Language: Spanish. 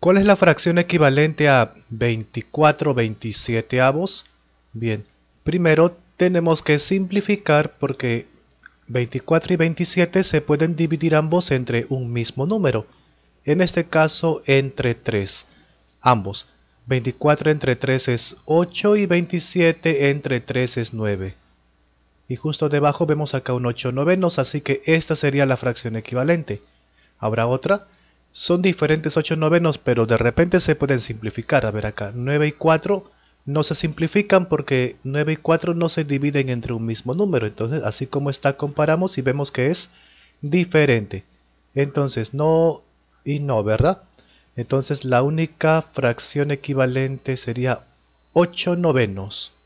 ¿Cuál es la fracción equivalente a 24 27 avos? Bien, primero tenemos que simplificar porque 24 y 27 se pueden dividir ambos entre un mismo número. En este caso entre 3. Ambos. 24 entre 3 es 8 y 27 entre 3 es 9. Y justo debajo vemos acá un 8 novenos, así que esta sería la fracción equivalente. ¿Habrá otra? son diferentes 8 novenos, pero de repente se pueden simplificar. A ver acá, 9 y 4 no se simplifican porque 9 y 4 no se dividen entre un mismo número. Entonces, así como está, comparamos y vemos que es diferente. Entonces, no y no, ¿verdad? Entonces, la única fracción equivalente sería 8 novenos.